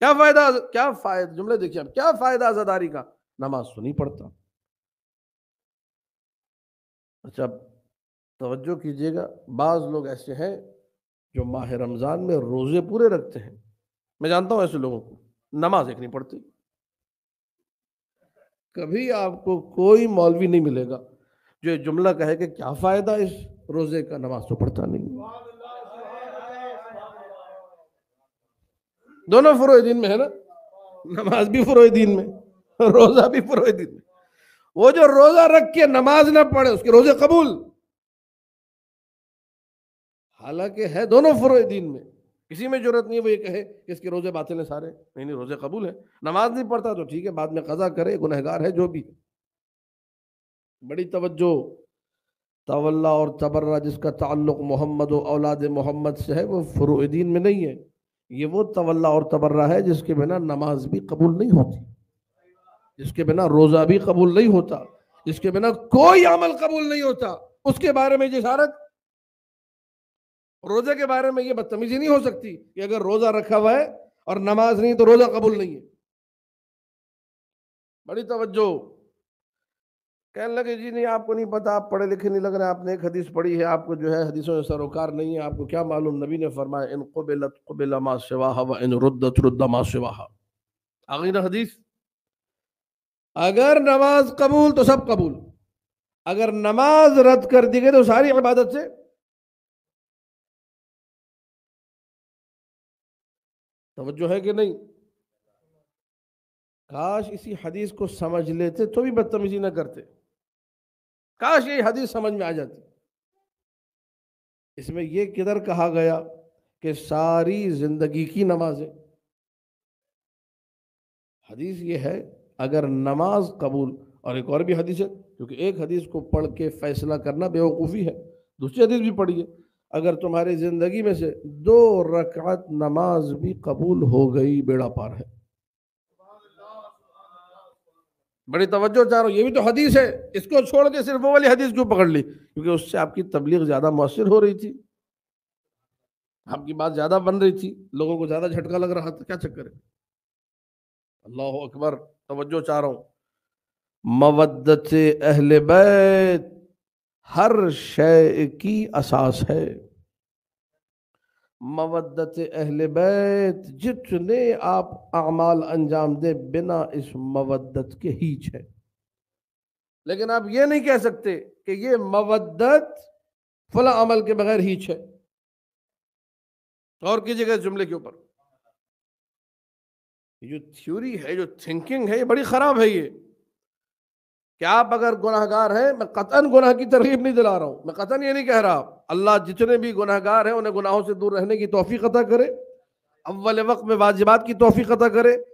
क्या फायदा क्या फायदा जुमले देखिए आप क्या फायदा आजादारी का नमाज सुनी तो पड़ता अच्छा तवज्जो कीजिएगा बाज लोग ऐसे हैं जो माह रमज़ान में रोज़े पूरे रखते हैं मैं जानता हूं ऐसे लोगों को नमाज एक नहीं पड़ती कभी आपको कोई मौलवी नहीं मिलेगा जो जुमला कहे कि क्या फ़ायदा इस रोज़े का नमाज तो पढ़ता नहीं दोनों फरोह दिन में है ना नमाज भी फरोह दिन में रोजा भी फरोह दिन में वो जो रोजा रख के नमाज ना पढ़े उसके रोजे कबूल हालांकि है दोनों फरोह दिन में किसी में जरूरत नहीं है वो ये कहे कि इसके रोजे बातें हैं सारे नहीं नहीं रोजे कबूल है नमाज नहीं पढ़ता तो ठीक है बाद में कजा करे गुनहगार है जो भी बड़ी तवज्जो तवल्ला और तबर्रा जिसका ताल्लुक मोहम्मद और औलाद मोहम्मद से है वो फरोदीन में नहीं है ये वो तवल्ला और तबर्रा है जिसके बिना नमाज भी कबूल नहीं होती जिसके बिना रोज़ा भी कबूल नहीं होता जिसके बिना कोई अमल कबूल नहीं होता उसके बारे में जिसारत रोजे के बारे में ये बदतमीजी नहीं हो सकती कि अगर रोजा रखा हुआ है और नमाज नहीं तो रोजा कबूल नहीं है बड़ी तवज्जो कहने लगे जी नहीं आपको नहीं पता आप पढ़े लिखे नहीं लग रहे आपने एक हदीस पढ़ी है आपको जो है हदीसों में सरोकार नहीं है आपको क्या मालूम नबी ने फरमाया इन कुबिलत कुबिला मा सिवाहा व इन रुद्दत रुद्दा मा सिवाहा आगे ना हदीस अगर नमाज कबूल तो सब कबूल अगर नमाज रद्द कर दी गई तो सारी इबादत से तवज्जो है कि नहीं काश इसी हदीस को समझ लेते तो भी बदतमीजी ना करते काश ये हदीस समझ में आ जाती इसमें यह किधर कहा गया कि सारी जिंदगी की नमाजें हदीस ये है अगर नमाज कबूल और एक और भी हदीस है क्योंकि एक हदीस को पढ़ के फैसला करना बेवकूफ़ी है दूसरी हदीस भी पढ़िए अगर तुम्हारी ज़िंदगी में से दो रकात नमाज भी कबूल हो गई बेड़ा पार है बड़ी तवज्जो चाह रहा हूँ ये भी तो हदीस है इसको छोड़ के सिर्फ वो वाली हदीस क्यों पकड़ ली क्योंकि उससे आपकी तबलीग ज़्यादा मौसर हो रही थी आपकी बात ज़्यादा बन रही थी लोगों को ज़्यादा झटका लग रहा था क्या चक्कर है अल्लाह अकबर तवज्जो चाह रहा हूँ मवदत अहल बैत हर शय की असास है मवदत अहल बैत जितने आप अमाल अंजाम दे बिना इस मवदत के हीच है लेकिन आप ये नहीं कह सकते कि ये मवदत फला अमल के बगैर हीच है और कीजिएगा इस जुमले के ऊपर जो थ्योरी है जो थिंकिंग है ये बड़ी खराब है ये कि आप अगर गुनाहगार हैं मैं कतन गुनाह की तरकीब नहीं दिला रहा हूँ मैं कतन ये नहीं कह रहा अल्लाह जितने भी गुनाहगार हैं उन्हें गुनाहों से दूर रहने की तोफ़ी अता करे अव्वल वक्त में वाजिबात की तोफ़ी अता करे